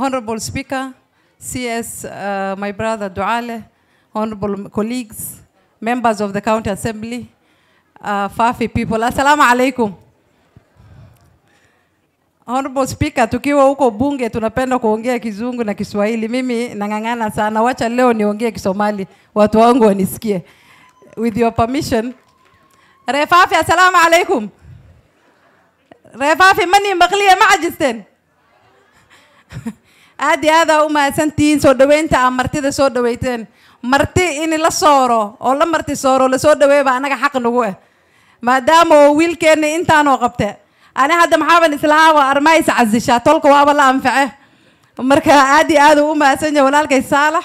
Honorable Speaker, CS, uh, my brother Duale, honorable colleagues, members of the County Assembly, uh, Fafi people, assalamu alaikum. Honorable Speaker, tukiwa huko bunge tunapenda kuongea kizungu na Kiswahili. Mimi nang'ang'ana sana, wacha leo niongea Kisomali, watu wangu wanisikie. With your permission. Refafi, assalamu alaikum. Refafi, mani mbakliye maajisten. aad iyo aadaa u mahadsantihiin soo dhaweynta a martida soo dhaweyteen marti in la sooro oo la marti sooro lasoo dhaweeya baa annaga xaq nagu ah maadaama oo wiilkeenna intaanoo qabte ani hadda maxaaban islahaa waa armays casishaa tolka waaba la anface eh. marka aad iyo aad u mahadsan walaalkay saalax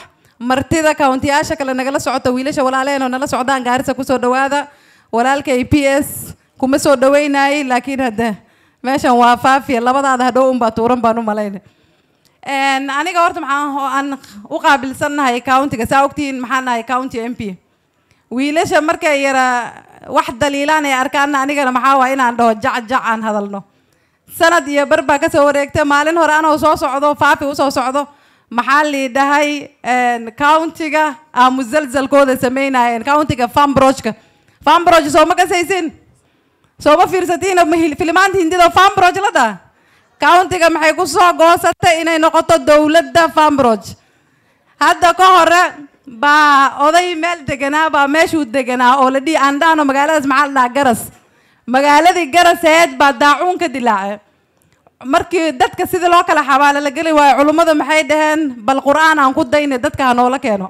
martida kauntiyaasha kale nagala socota wiilasha walaaleenoo nala socdaan gaarisa kusoo dhawaada walaalkay p s kuma soo dhaweynaayey laakiin hadda meeshan waa faafiya labadaada hadhow unbaa tuuran baan u malaynay aniga horta maxaan u qaabilsannahay countiga saa ogtihiin maxaan nahay county m p wiilasha markay yara wax daliilaan ay arkaanna anigana maxaa waa inaan dhaho jacjac aan hadalno sanad iyo bar baa kasoo wareegta maalin hore anoo soo socdo faafi usoo socdo maxaa liidhahay countiga aa musalsalkooda sameynayeen countiga fambrochka fambroch sooma kasaysin sooma fiirsatiina filimaanta hindida fambroch la dhaha countiga maxay ku soo goosatay inay noqoto dowladda fambroge hadda ka hore baa oday meel deganaa baa meeshuu deganaa oo la dhihi andhaano magaaladaas maxaa la dhaha garas magaaladii garaseed baa daacuun ka dilaacay markii dadka sidii loo kala xabaalo la geli waayo culummadu maxay dhaheen bal qur-aan aan ku dayna dadka ha noola keeno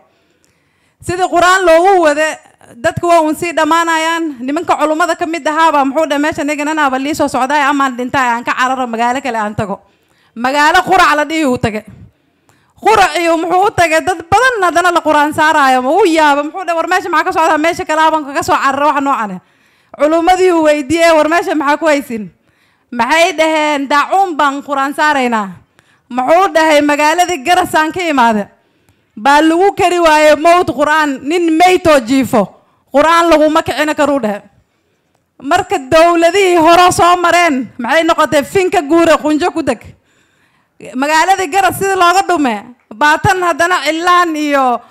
sida qur-aan loogu wada dadka waa uun sii dhammaanayaan nimanka culummada ka mid ahaaba muxuu dha meesha nigananaaba lii socdaay amaan dhintaay aan ka cararo magaalo kale aan tago magaalo qurac la dhihi uu tage quraciyu muxuu u tagay dad badan haddana la qur-aan saaraayo ma u yaaba muxuu dha war meesha maxaa ka socdaa meesha kale aban soo cararo wax noocaneh ah. culummadii uu weydiiyey war meesha maxaa ku haysin maxay dhaheen daacuun baan qur-aan saaraynaa muxuu dhahay magaaladii garas ka imaada baa lagu kari waaye mowt qur-aan nin maytoo jiifo qur-aan laguma kicina karuu dhehe marka dowladihii hore soo mareen maxay noqotay finka guure qunjo ku deg magaaladii garad sidii looga dhume baatan haddana cillaan iyo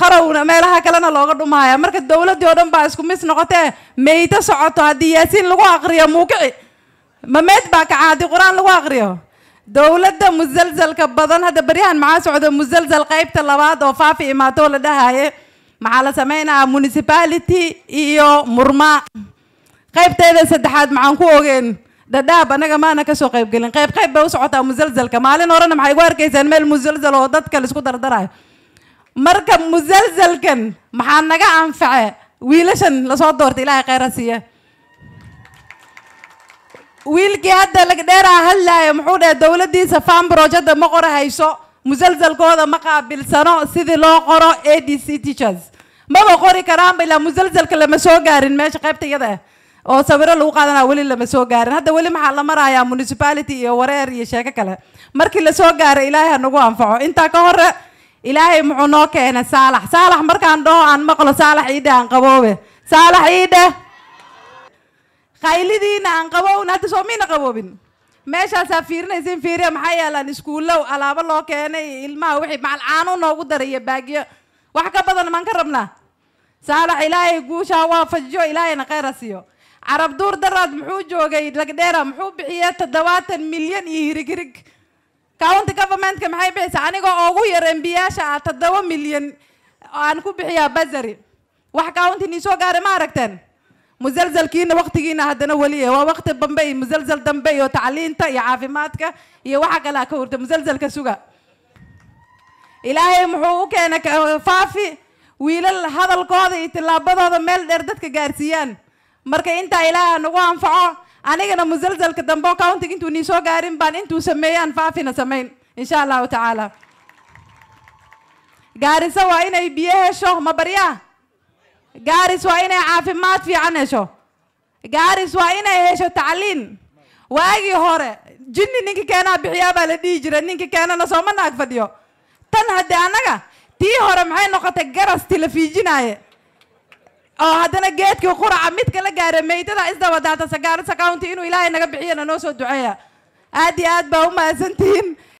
qarowna meelaha kalena looga dhumaya marka dowladdii oo dhan baa isku mis noqotee meyto socoto haddii yaasiin lagu aqriyo muukici ma meyd baa kaca haddii qur-aan lagu aqriyo dowladda musalsalka badan hadda baryahan maxaa socdo musalsal qaybta labaad oo faafi imaato la dhahaye maxaa la sameynayaa municipality iyo murma qaybteeda saddexaad maxaan ku ogeen dhadhaab anaga maana kasoo qaybgelin qayb qayb bay u socotaa musalsalka maalin horena maxay gu arkaysaan meel musalsal oo dadka laisku dardarayo marka musalsalkan maxaa naga anface wiilashan lasoo doorta ilaahay khayra siiya wiilkii hadda lagdheeraa hadlaayo muxuu dhahe dowladdiisa farm projecta ma qora hayso musalsalkooda ma qaabilsano sidii loo qoro a d c teachers maba qori karaanba ilaa musalsalka lama soo gaarin meesha qaybta iyada ah. oo sawiro lagu qaadanaya weli lama soo gaarin hadda weli maxaa la marayaa municipality iyo wareer iyo sheeko kale markii lasoo gaaro ilaahay nagu anfaco intaa ka hore ilaahay muxuu noo keenay saalax saalax markaan dhaho aan maqlo saalax iidhe aan qaboobe saalax iidhe qaylidiina aan qabowna hadda soo qaboobin meeshaasaa fiirinaysin fiiriya maxaa yeelaan iskuullow alaabo loo keenay ilmaha wixii macalcaano noogu daraiyo baagiyo wax ka badan maan ka rabnaa saalax ilaahay guushaa waafajiyo ilaahayna khayra siiyo carab daraad muxuu joogay lagdheera muxuu bixiyey toddobaatan milyan iyo hirighirig county governmentka maxay bixiysaa anigoo ugu yar embiyaasha ah toddoba milyan aan ku bixiyaa basary wax county nii soo gaaray ma aragteen musalsalkiina waktigiina haddana weli waa wakti dambe iyo musalsal dambe iyo tacliinta iyo caafimaadka iyo waxa kale ka horta musalsalka suga ilaahay muxuu u keenay faafi wiilal hadalkooda iyo tilaabadooda meel dheer dadka gaarsiiyaan marka intaa ilaaha nagu anfaco anigana musalsalka dambe o countig intuu nii soo gaarin baan intuu sameeyaan faafina samayn insha allahu tacaala gaarisa waa inay biyo hesho ma baryaa gaaris waa inay caafimaad fiican hesho gaaris waa inay hesho tacliin waagii hore jinni ninkii keenaa bixiyaa baa la dhihi jira ninki keenana sooma naag fadhiyo tan haddee annaga tii hore maxay noqotay garastii la fiijinaaye oo haddana geedkii quraca mid kala gaara maytada isdabadaata sagaarisa county inuu ilaahay naga bixiyana noo soo duceeya aad iyo aad baa u maadsantihiin